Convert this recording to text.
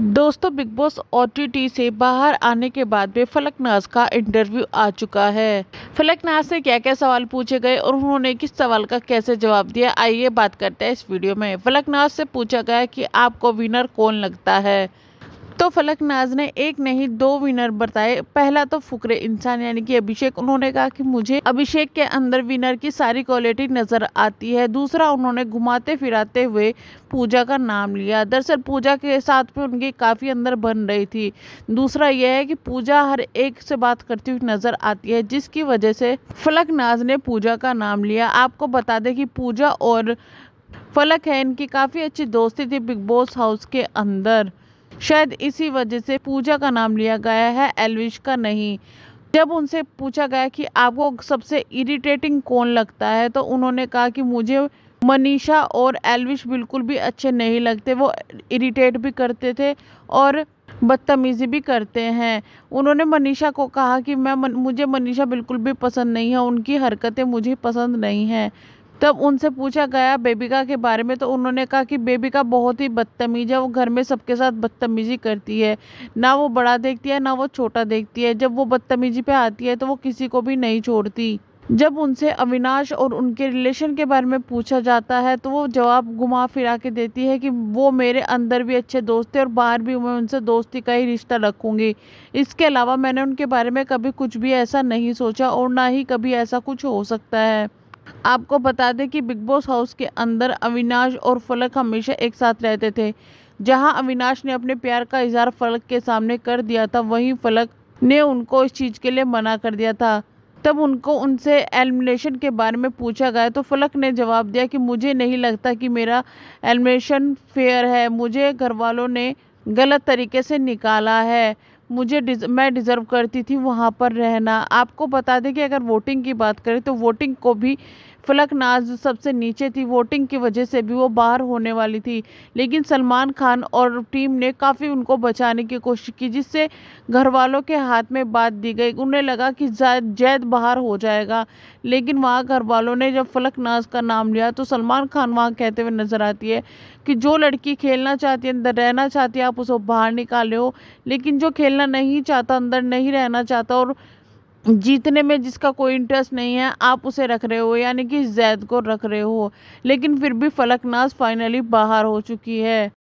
दोस्तों big boss ओ से बाहर आने के बाद में फलकनाज का इंटरव्यू आ चुका है फलकनाज से क्या क्या सवाल पूछे गए और उन्होंने किस सवाल का कैसे जवाब दिया आइए बात करते हैं इस वीडियो में फलकनाज से पूछा गया कि आपको विनर कौन लगता है तो नाज ने एक नहीं दो विनर बताए पहला तो फुकरे इंसान यानी कि अभिषेक उन्होंने कहा कि मुझे अभिषेक के अंदर विनर की सारी क्वालिटी नजर आती है दूसरा उन्होंने घुमाते फिराते हुए पूजा का नाम लिया दरअसल पूजा के साथ में उनकी काफ़ी अंदर बन रही थी दूसरा यह है कि पूजा हर एक से बात करती हुई नजर आती है जिसकी वजह से फलक नाज ने पूजा का नाम लिया आपको बता दें कि पूजा और फलक है इनकी काफ़ी अच्छी दोस्ती थी बिग बॉस हाउस के अंदर शायद इसी वजह से पूजा का नाम लिया गया है एलविश का नहीं जब उनसे पूछा गया कि आपको सबसे इरिटेटिंग कौन लगता है तो उन्होंने कहा कि मुझे मनीषा और एलविश बिल्कुल भी अच्छे नहीं लगते वो इरिटेट भी करते थे और बदतमीज़ी भी करते हैं उन्होंने मनीषा को कहा कि मैं मुझे मनीषा बिल्कुल भी पसंद नहीं है उनकी हरकतें मुझे पसंद नहीं हैं तब उनसे पूछा गया बेबिका के बारे में तो उन्होंने कहा कि बेबिका बहुत ही बदतमीज है वो घर में सबके साथ बदतमीजी करती है ना वो बड़ा देखती है ना वो छोटा देखती है जब वो बदतमीजी पे आती है तो वो किसी को भी नहीं छोड़ती जब उनसे अविनाश और उनके रिलेशन के बारे में पूछा जाता है तो वो जवाब घुमा फिरा के देती है कि वो मेरे अंदर भी अच्छे दोस्त थे और बाहर भी मैं उनसे दोस्ती का ही रिश्ता रखूँगी इसके अलावा मैंने उनके बारे में कभी कुछ भी ऐसा नहीं सोचा और ना ही कभी ऐसा कुछ हो सकता है आपको बता दें कि बिग बॉस हाउस के अंदर अविनाश और फलक हमेशा एक साथ रहते थे जहां अविनाश ने अपने प्यार का इजहार फलक के सामने कर दिया था वहीं फलक ने उनको इस चीज़ के लिए मना कर दिया था तब उनको उनसे एलिमिनेशन के बारे में पूछा गया तो फलक ने जवाब दिया कि मुझे नहीं लगता कि मेरा एलिमिनेशन फेयर है मुझे घर वालों ने गलत तरीके से निकाला है मुझे डिज, मैं डिज़र्व करती थी वहाँ पर रहना आपको बता दें कि अगर वोटिंग की बात करें तो वोटिंग को भी फलक नाज सबसे नीचे थी वोटिंग की वजह से भी वो बाहर होने वाली थी लेकिन सलमान खान और टीम ने काफ़ी उनको बचाने की कोशिश की जिससे घर वालों के हाथ में बात दी गई उन्हें लगा कि जैद बाहर हो जाएगा लेकिन वहाँ घर वालों ने जब फलक नाज का नाम लिया तो सलमान खान वहाँ कहते हुए नज़र आती है कि जो लड़की खेलना चाहती है अंदर रहना चाहती है आप उसको बाहर निकाले हो लेकिन जो खेलना नहीं चाहता अंदर नहीं रहना चाहता और जीतने में जिसका कोई इंटरेस्ट नहीं है आप उसे रख रहे हो यानी कि जैद को रख रहे हो लेकिन फिर भी फलकनाज फाइनली बाहर हो चुकी है